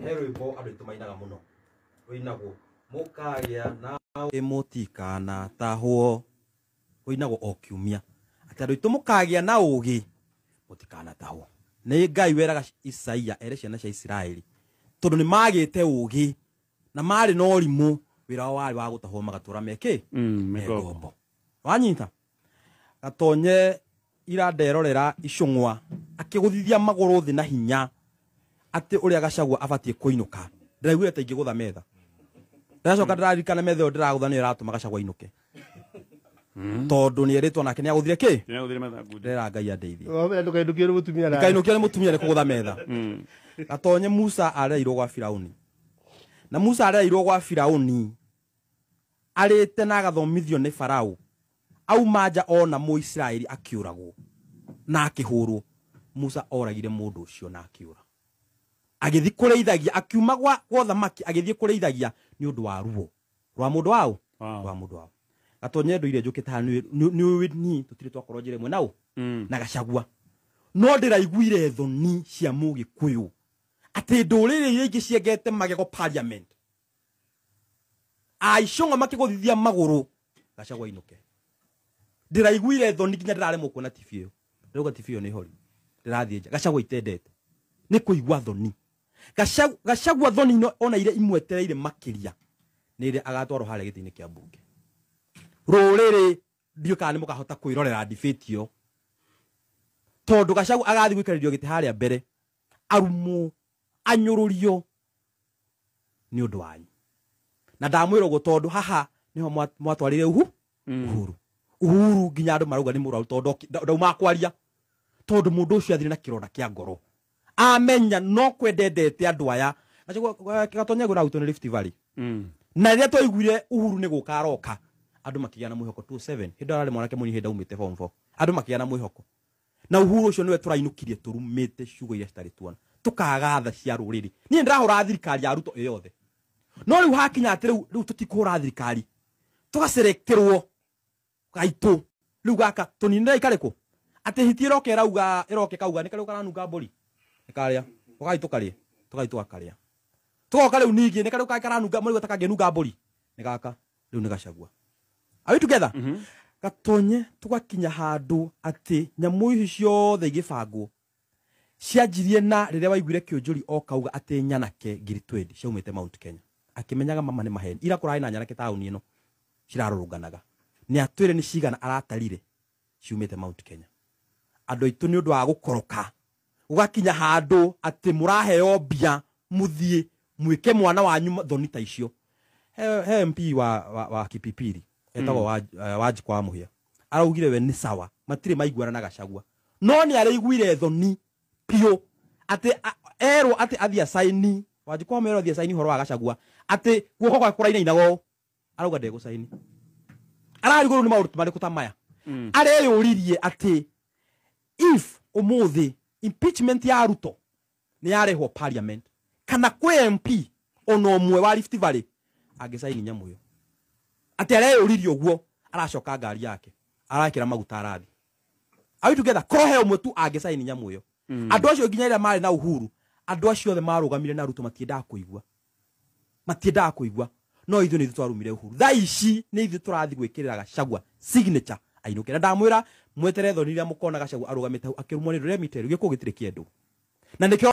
he rwimbo andu itu mainaga muno rwinagwo mukagia na mutikana tahwo rwinagwo o kiumia ati andu itu mukagia na ugi mutikana tahwo ni ngai weraga isaia ere ciana cia isiraeli tondu ni magite ugi na mari na urimu wira wao wari wa gutahwo magatura meki mm, megombo wanyita gatonye ira nderorera icung'wa akiguthithia maguru thi na hinya atä å rä a gacagua abatiä kå inå ka ndäraiguire ta ingä gå tha metha ndäracoka ndäraririkana metha ä yo ndäragå tha nä yo ĩratå ma gacagua inåke hmm. tondå nä erä two nake nä agå thire kä ndärera ngai andeithiekainå kio nä må tumia rekå gå tha metha gatonye hmm. musa areirwo gwa firauni na musa areirwo gwa firauni arä te na agathomithio nä faraå auma nja ona må isiraeli akä å ragwo na akä hå rwo musa oragire må ndå å cio na akä å ra agithi kureithagia akiuma gwa gwa thamaki agithi kureithagia ni undu wa ruo rwa mundu wao rwa mundu wao gatonye ndu ire njukite ha ni ni ni tutire twakorwo njire mwe nao na mm. gachagwa no ndira ndiraiguire thoni cia mugi kuyu ati rä rä iria ingä ciengete magego parliament aicång'a makä gå thithia magå rå gacagwa inå ke ndä raiguire thoni nginya ndirare mukona tv iyo yo tv iyo ni hori ndirathie rathiä nja gacagwa itendete ni kuigwa thoni gacagua thoni no ona ire imwetereire makiria ni rä agatwarwo harä gitini kia bunge kä ndio kana nä må kahota kwä rorera ndibäti ä tondå gacagua agathiä gwä karä rio mbere arumu anyururio ni rio wanyu na ndamwä rwo tondu haha nä ho mwatwarä re uhu mm. uhuru uhuru nginya andå marauga nä må raru tondå kwaria tondu mundu ucio athire na kiroda kia ngoro amenya no kwendendete andu aya gatonya na gwitå nä rift valley mm. na rä twaiguire uhuru nä gå ka aroka andå makigä na mwä hoko hä ndä ararä mwanake må nyi hä ndaumä form four andå makigä na mwä na uhuru å cio nä we tå rainå kirie tå rumä ciugo iria citarä tuona tå kagatha cia rå rä rä niä nä thirikari ya ruto ä yothe no rä u hakinya atä rä u tå tikå ra thirikari tå gacerekterwo gaitå rä u gaka tå ninä ra ikarä kå hiti ä roka ä kauga nä karä u karanunga ikarĩa tũkai tũkarĩe tũkai tũgakarĩa tũgoka rĩu ningĩ nĩ karĩu kangĩ karanunga marigũ takangĩnunga mbũri nĩ gaka rĩu nĩ gacagua are together mm -hmm. gatonye tũgakinya handũ atĩ nyamũ ici ciothe igĩbangwo cianjirie na rĩrĩa waiguire kĩũnjũri o kauga atĩ nyanake ngiri twendi ciaumĩte mount kenya akimenyaga mama nĩ maheni ira kurai na nyanake taũni ĩno cirarũrũnganaga nĩ atwĩre nĩ cigana aratarire ciumĩte mount kenya andũ aitũ nĩ ũndũ wa gukoroka ugakinya handu ati muraheo mbia muthie mwike mwana wanyu thoni ta icio he, mp wa, wa, wa kipipiri etago mm. wa, eh, waji kwa muhia araugire we ni sawa matire maiguana na gacagua no nĩ araiguire thoni piũ atĩ erwo atĩ athiĩ waji kwa mero athiĩ acaini horo wa gacagua atĩ guoko gwake kũrainainaga ũũ arauga ndegũcaini ararigwo rĩu nĩ ni maurutu ta maya mm. areyũririe atĩ if ũmũthĩ impeachment ya ruto nä yarehwo parliament kana kwe mp ona å mwe wa rift valley angäcaini nyamå ä yo atä areyå rire aracoka ngari yake arakira ra maguta arathi awi tugetha kohe omwe tu angäcaini nyamå ä yo mm. acio nginya rä marä na uhuru huru acio the marå gamire na ruto matienda kå matienda matiendaga no ithu ni ithuä twarumire å huru thaa ici nä ithuä tå signature ainukira ndamwira mwetere thoni ria mukona gacagu arugamite hau akirumwo ni ruremite rugiku gitire kiendu na nikio